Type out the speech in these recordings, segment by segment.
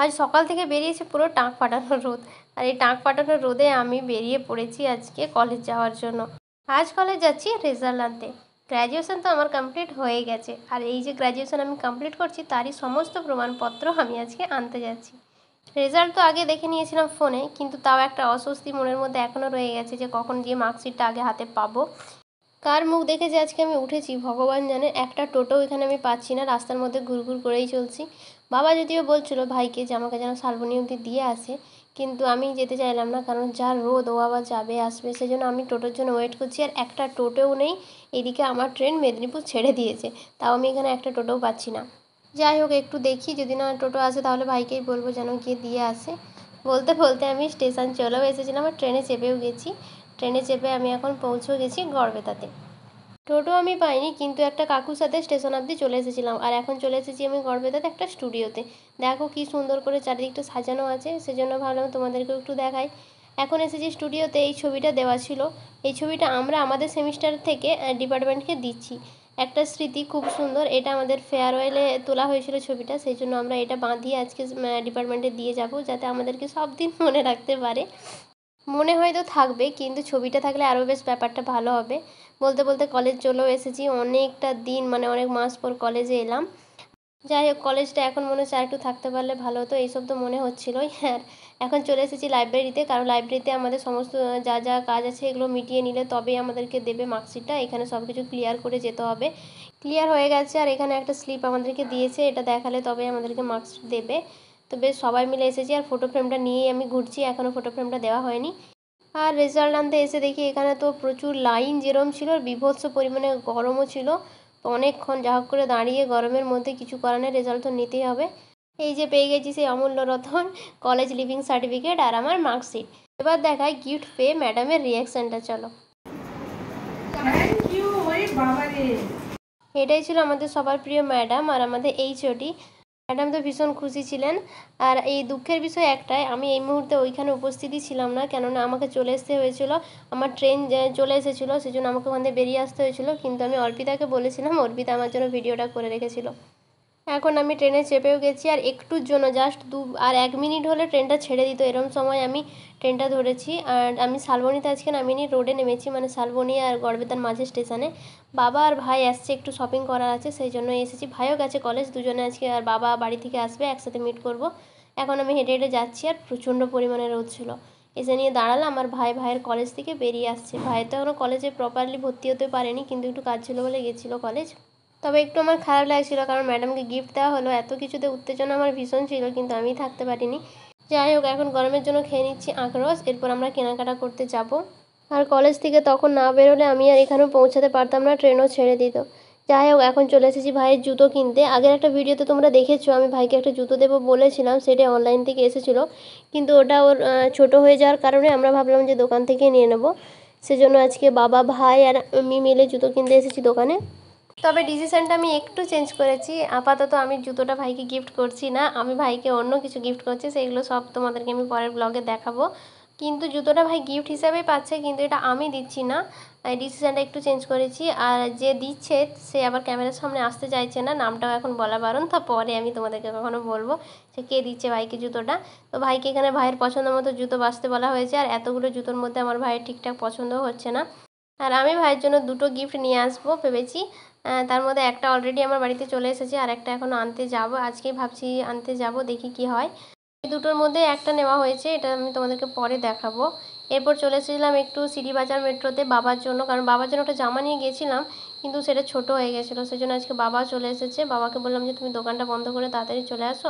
আজ সকাল থেকে বেরিয়েছে পুরো টাঁক ফাটানো রোদ আর এই টাঁক ফাটানো রোদে আমি বেরিয়ে পড়েছি আজকে কলেজ যাওয়ার জন্য আজ কলেজ যাচ্ছি রেজাল্ট আনতে গ্র্যাজুয়েশান তো আমার কমপ্লিট হয়ে গেছে আর এই যে গ্র্যাজুয়েশান আমি কমপ্লিট করছি তারই সমস্ত প্রমাণপত্র আমি আজকে আনতে যাচ্ছি রেজাল্ট তো আগে দেখে নিয়েছিলাম ফোনে কিন্তু তাও একটা অস্বস্তি মনের মধ্যে এখনও রয়ে গেছে যে কখন গিয়ে মার্কশিটটা আগে হাতে পাবো কার মুখ দেখে যে আজকে আমি উঠেছি ভগবান জানে একটা টোটো এখানে আমি পাচ্ছি না রাস্তার মধ্যে ঘুরঘুর করেই চলছি বাবা যদিও বলছিলো ভাইকে যে আমাকে যেন শালবনি অব্দি দিয়ে আসে কিন্তু আমি যেতে চাইলাম না কারণ যা রোদ ও আবার যাবে আসবে সেজন্য আমি টোটোর জন্য ওয়েট করছি আর একটা টোটোও নেই এদিকে আমার ট্রেন মেদিনীপুর ছেড়ে দিয়েছে তাও আমি এখানে একটা টোটোও পাচ্ছি না যাই হোক একটু দেখি যদি না টোটো আসে তাহলে ভাইকেই বলবো যেন গিয়ে দিয়ে আসে বলতে বলতে আমি স্টেশন চলেও এসেছিলাম আর ট্রেনে চেপেও গেছি ট্রেনে চেপে আমি এখন পৌঁছেও গেছি গড়বেতাতে টোটো আমি পাইনি কিন্তু একটা কাকুর সাথে স্টেশন অবধি চলে এসেছিলাম আর এখন চলে এসেছি আমি গড়বেতাতে একটা স্টুডিওতে দেখো কি সুন্দর করে চারিদিকটা সাজানো আছে সেজন্য ভাবলাম তোমাদেরকেও একটু দেখাই এখন এসেছি স্টুডিওতে এই ছবিটা দেওয়া ছিল এই ছবিটা আমরা আমাদের সেমিস্টার থেকে ডিপার্টমেন্টকে দিচ্ছি একটা স্মৃতি খুব সুন্দর এটা আমাদের ফেয়ারওয়েলে তোলা হয়েছিল ছবিটা সেই জন্য আমরা এটা বাঁধিয়ে আজকে ডিপার্টমেন্টে দিয়ে যাব যাতে আমাদেরকে সব দিন মনে রাখতে পারে মনে হয়তো থাকবে কিন্তু ছবিটা থাকলে আরও বেশ ব্যাপারটা ভালো হবে বলতে বলতে কলেজ চলেও এসেছি অনেকটা দিন মানে অনেক মাস পর কলেজে এলাম যাই হোক কলেজটা এখন মনে হচ্ছে একটু থাকতে পারলে ভালো হতো এইসব তো মনে হচ্ছিলোই আর এখন চলে এসেছি লাইব্রেরিতে কারণ লাইব্রেরিতে আমাদের সমস্ত যা যা কাজ আছে এগুলো মিটিয়ে নিলে তবেই আমাদেরকে দেবে মার্কশিটটা এখানে সব কিছু ক্লিয়ার করে যেতে হবে ক্লিয়ার হয়ে গেছে আর এখানে একটা স্লিপ আমাদেরকে দিয়েছে এটা দেখালে তবেই আমাদেরকে মার্কশিট দেবে তো বেশ সবাই মিলে এসেছি আর ফটো ফ্রেমটা নিয়েই আমি ঘুরছি এখনও ফটো ফ্রেমটা দেওয়া হয়নি আর রেজাল্ট আনতে এসে দেখি এখানে তো প্রচুর লাইন যেরম ছিল আর বিভৎস পরিমাণে গরমও ছিল তো অনেকক্ষণ যা হোক করে দাঁড়িয়ে গরমের মধ্যে কিছু করার নেই রেজাল্ট তো নিতেই হবে এই যে পেয়ে গেছি সেই অমূল্য রতন কলেজ লিভিং সার্টিফিকেট আর আমার মার্কশিট এবার দেখায় গিফট পেয়ে ম্যাডামের রিয়াকশানটা চলো এটাই ছিল আমাদের সবার প্রিয় ম্যাডাম আর আমাদের এইচওটি ম্যাডাম তো ভীষণ খুশি ছিলেন আর এই দুঃখের বিষয় একটাই আমি এই মুহূর্তে ওইখানে উপস্থিতই ছিলাম না কেননা আমাকে চলে আসতে হয়েছিল আমার ট্রেন চলে এসেছিলো সেজন্য আমাকে ওখান থেকে বেরিয়ে আসতে হয়েছিল কিন্তু আমি অর্পিতাকে বলেছিলাম অর্পিতা আমার জন্য ভিডিওটা করে রেখেছিল এখন আমি ট্রেনে চেপেও গেছি আর একটুর জন্য জাস্ট দু আর এক মিনিট হলে ট্রেনটা ছেড়ে দিত এরম সময় আমি ট্রেনটা ধরেছি আর আমি শালবনিতে আজকে নামিনি রোডে নেমেছি মানে শালবনি আর গড়বেতার মাঝে স্টেশনে বাবা আর ভাই আসছে একটু শপিং করার আছে সেই জন্য এসেছি ভাইও গেছে কলেজ দুজনে আজকে আর বাবা বাড়ি থেকে আসবে একসাথে মিট করব এখন আমি হেঁটে হেঁটে যাচ্ছি আর প্রচণ্ড পরিমাণে রোদ ছিল এসে নিয়ে দাঁড়ালে আমার ভাই ভাইয়ের কলেজ থেকে বেরিয়ে আসছে ভাই তো এখনও কলেজে প্রপারলি ভর্তি হতে পারেনি কিন্তু একটু কাজ ছিল বলে গেছিলো কলেজ তবে একটু আমার খারাপ লাগছিলো কারণ ম্যাডামকে গিফট দেওয়া হলো এত কিছুতে উত্তেজনা আমার ভীষণ ছিল কিন্তু আমি থাকতে পারিনি যাই হোক এখন গরমের জন্য খেয়ে নিচ্ছি আখরস এরপর আমরা কেনাকাটা করতে যাব আর কলেজ থেকে তখন না বেরোলে আমি আর এখানেও পৌঁছাতে পারতাম না ট্রেনও ছেড়ে দিত যাই হোক এখন চলে এসেছি ভাইয়ের জুতো কিনতে আগের একটা ভিডিওতে তোমরা দেখেছো আমি ভাইকে একটা জুতো দেবো বলেছিলাম সেটি অনলাইন থেকে এসেছিলো কিন্তু ওটা ওর ছোটো হয়ে যাওয়ার কারণে আমরা ভাবলাম যে দোকান থেকে নিয়ে নেব সেজন্য আজকে বাবা ভাই আর আমি মিলে জুতো কিনতে এসেছি দোকানে তবে ডিসিশনটা আমি একটু চেঞ্জ করেছি আপাতত আমি জুতোটা ভাইকে গিফট করছি না আমি ভাইকে অন্য কিছু গিফট করছি সেইগুলো সব তোমাদেরকে আমি পরের ব্লগে দেখাবো কিন্তু জুতোটা ভাই গিফট হিসাবেই পাচ্ছে কিন্তু এটা আমি দিচ্ছি না ডিসিশানটা একটু চেঞ্জ করেছি আর যে দিচ্ছে সে আবার ক্যামেরার সামনে আসতে চাইছে না নামটাও এখন বলা বারণ তা পরে আমি তোমাদেরকে কখনও বলবো যে কে দিচ্ছে ভাইকে জুতোটা তো ভাইকে এখানে ভাইয়ের পছন্দ মতো জুতো বাঁচতে বলা হয়েছে আর এতগুলো জুতোর মধ্যে আমার ভাইয়ের ঠিকঠাক পছন্দও হচ্ছে না আর আমি ভাইয়ের জন্য দুটো গিফট নিয়ে আসবো ভেবেছি তার মধ্যে একটা অলরেডি আমার বাড়িতে চলে এসেছে আর একটা এখন আনতে যাব আজকেই ভাবছি আনতে যাব দেখি কি হয় এই দুটোর মধ্যে একটা নেওয়া হয়েছে এটা আমি তোমাদেরকে পরে দেখাবো এরপর চলে এসেছিলাম একটু সিটি বাজার মেট্রোতে বাবার জন্য কারণ বাবার জন্য একটা জামা নিয়ে গেছিলাম কিন্তু সেটা ছোট হয়ে গেছিলো জন্য আজকে বাবা চলে এসেছে বাবাকে বললাম যে তুমি দোকানটা বন্ধ করে তাড়াতাড়ি চলে আসো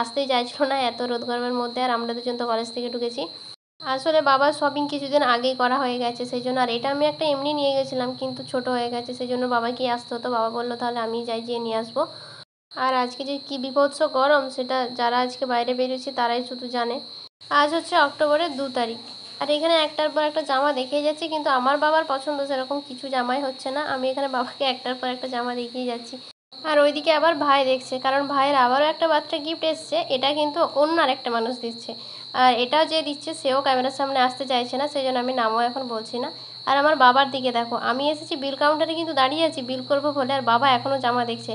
আসতেই চাইছিলো না এত রোদ গরমের মধ্যে আর আমরা দুজন তো কলেজ থেকে ঢুকেছি আসলে বাবার শপিং কিছুদিন আগেই করা হয়ে গেছে সেই জন্য আর এটা আমি একটা এমনি নিয়ে গেছিলাম কিন্তু ছোট হয়ে গেছে সেই জন্য বাবাকে আসতে হতো বাবা বললো তাহলে আমি যাই যেয়ে নিয়ে আসবো আর আজকে যে কী বিভৎস গরম সেটা যারা আজকে বাইরে বেরিয়েছে তারাই শুধু জানে আজ হচ্ছে অক্টোবরের দু তারিখ আর এখানে একটার পর একটা জামা দেখিয়ে যাচ্ছি কিন্তু আমার বাবার পছন্দ সেরকম কিছু জামাই হচ্ছে না আমি এখানে বাবাকে একটার পর একটা জামা দেখিয়ে যাচ্ছি আর ওইদিকে আবার ভাই দেখছে কারণ ভাইয়ের আবারও একটা বাচ্চা গিফট এসছে এটা কিন্তু অন্য আরেকটা মানুষ দিচ্ছে আর এটাও যে দিচ্ছে সেও ক্যামেরার সামনে আসতে চাইছে না সেই জন্য আমি নামও এখন বলছি না আর আমার বাবার দিকে দেখো আমি এসেছি বিল কাউন্টারে কিন্তু দাঁড়িয়ে আছি বিল করবো বলে আর বাবা এখনও জামা দেখছে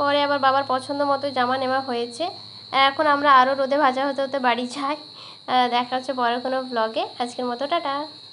পরে আবার বাবার পছন্দ মতো জামা নেওয়া হয়েছে এখন আমরা আরও রোদে ভাজা হতে হতে বাড়ি যাই দেখা হচ্ছে পরে কোনো ব্লগে আজকের মতো টাটা